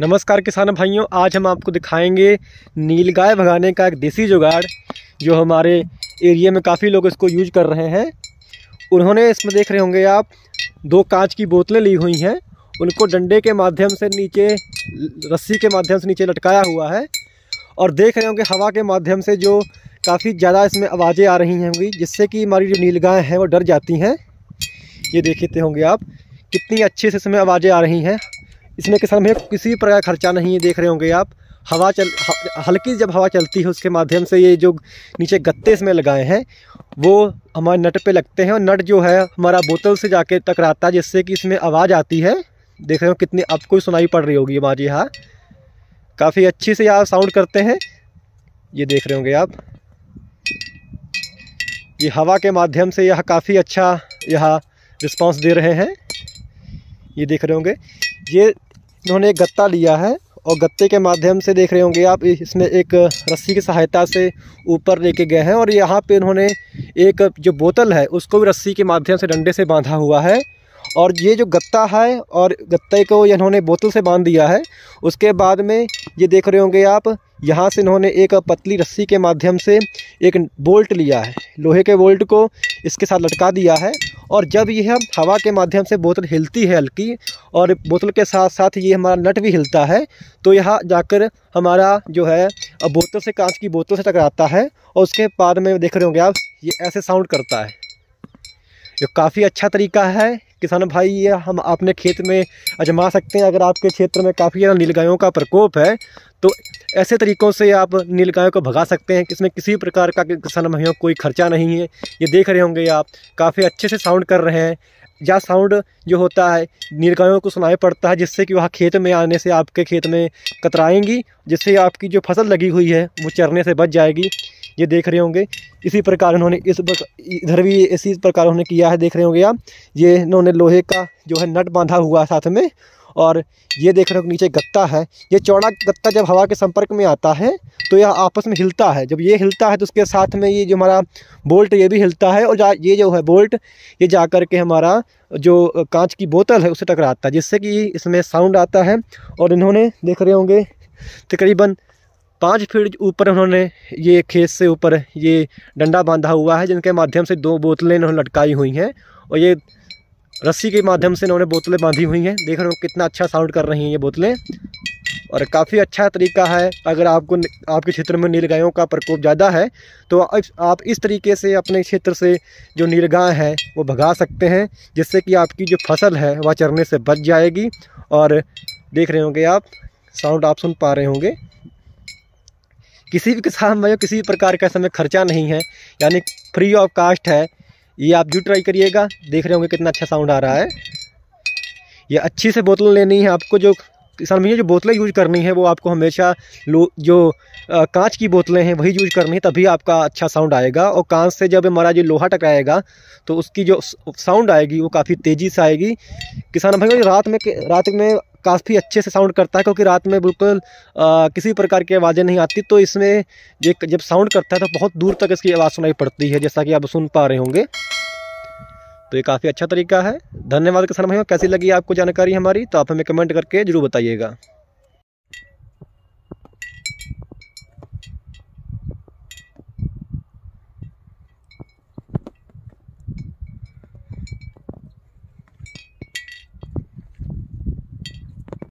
नमस्कार किसान भाइयों आज हम आपको दिखाएंगे नीलगाय भगाने का एक देसी जुगाड़ जो हमारे एरिया में काफ़ी लोग इसको यूज कर रहे हैं उन्होंने इसमें देख रहे होंगे आप दो कांच की बोतलें ली हुई हैं उनको डंडे के माध्यम से नीचे रस्सी के माध्यम से नीचे लटकाया हुआ है और देख रहे होंगे हवा के माध्यम से जो काफ़ी ज़्यादा इसमें आवाज़ें आ रही होंगी जिससे कि हमारी जो नीलगाय हैं वो डर जाती हैं ये देखते होंगे आप कितनी अच्छे से इसमें आवाज़ें आ रही हैं इसमें किसान भैया किसी भी प्रकार का खर्चा नहीं है देख रहे होंगे आप हवा चल हल्की जब हवा चलती है उसके माध्यम से ये जो नीचे गत्ते इसमें लगाए हैं वो हमारे नट पे लगते हैं और नट जो है हमारा बोतल से जाके टकराता है जिससे कि इसमें आवाज़ आती है देख रहे हो कितनी आपको सुनाई पड़ रही होगी हमारी यहाँ काफ़ी अच्छी से यहाँ साउंड करते हैं ये देख रहे होंगे आप ये हवा के माध्यम से यह काफ़ी अच्छा यह रिस्पांस दे रहे हैं ये देख रहे होंगे ये इन्होंने एक गत्ता लिया है और गत्ते के माध्यम से देख रहे होंगे आप इसमें एक रस्सी की सहायता से ऊपर लेके गए हैं और यहाँ पे इन्होंने एक जो बोतल है उसको भी रस्सी के माध्यम से डंडे से बांधा हुआ है और ये जो गत्ता है और गत्ते को इन्होंने बोतल से बांध दिया है उसके बाद में ये देख रहे होंगे आप यहाँ से इन्होंने एक पतली रस्सी के माध्यम से एक बोल्ट लिया है लोहे के बोल्ट को इसके साथ लटका दिया है और जब यह हवा के माध्यम से बोतल हिलती है हल्की और बोतल के साथ साथ ये हमारा नट भी हिलता है तो यह जाकर हमारा जो है बोतल से कांच की बोतल से टकराता है और उसके बाद में देख रहे होंगे आप ये ऐसे साउंड करता है जो काफ़ी अच्छा तरीका है किसान भाई ये हम अपने खेत में अजमा सकते हैं अगर आपके क्षेत्र में काफ़ी ज़्यादा नीलगायों का प्रकोप है तो ऐसे तरीक़ों से आप नीलगायों को भगा सकते हैं इसमें किसी प्रकार का किसान भाइयों कोई खर्चा नहीं है ये देख रहे होंगे आप काफ़ी अच्छे से साउंड कर रहे हैं या साउंड जो होता है नीलगायों को सुनाई पड़ता है जिससे कि वह खेत में आने से आपके खेत में कतराएंगी जिससे आपकी जो फसल लगी हुई है वो चरने से बच जाएगी ये देख रहे होंगे इसी प्रकार इन्होंने इस इधर भी इसी प्रकार उन्होंने किया है देख रहे होंगे आप ये इन्होंने लोहे का जो है नट बांधा हुआ है साथ में और ये देख रहे हो नीचे गत्ता है ये चौड़ा गत्ता जब हवा के संपर्क में आता है तो यह आपस में हिलता है जब ये हिलता है तो उसके साथ में ये जो हमारा बोल्ट ये भी हिलता है और जा ये जो है बोल्ट ये जा कर के हमारा जो कांच की बोतल है उसे टकराता है जिससे कि इसमें साउंड आता है और इन्होंने देख रहे होंगे तकरीबन पाँच फीट ऊपर उन्होंने ये खेत से ऊपर ये डंडा बांधा हुआ है जिनके माध्यम से दो बोतलें इन्होंने लटकाई हुई हैं और ये रस्सी के माध्यम से इन्होंने बोतलें बांधी हुई हैं देख रहे हो कितना अच्छा साउंड कर रही हैं ये बोतलें और काफ़ी अच्छा तरीका है अगर आपको आपके क्षेत्र में नीलगायों का प्रकोप ज़्यादा है तो आप इस तरीके से अपने क्षेत्र से जो नीलगाय है वो भगा सकते हैं जिससे कि आपकी जो फसल है वह चरने से बच जाएगी और देख रहे होंगे आप साउंड आप सुन पा रहे होंगे किसी भी किसान भाइयों किसी भी प्रकार का समय खर्चा नहीं है यानी फ्री ऑफ कास्ट है ये आप जो ट्राई करिएगा देख रहे होंगे कितना अच्छा साउंड आ रहा है ये अच्छी से बोतल लेनी है आपको जो किसान भैया जो बोतलें यूज करनी है वो आपको हमेशा लो जो कांच की बोतलें हैं वही यूज करनी है तभी आपका अच्छा साउंड आएगा और कांच से जब हमारा जो लोहा टकराएगा तो उसकी जो साउंड आएगी वो काफ़ी तेज़ी से आएगी किसान भैया रात में रात में काफ़ी अच्छे से साउंड करता है क्योंकि रात में बिल्कुल किसी प्रकार की आवाज़ें नहीं आती तो इसमें जब साउंड करता है तो बहुत दूर तक इसकी आवाज़ सुनाई पड़ती है जैसा कि आप सुन पा रहे होंगे तो ये काफ़ी अच्छा तरीका है धन्यवाद किसान भाई कैसी लगी आपको जानकारी हमारी तो आप हमें कमेंट करके ज़रूर बताइएगा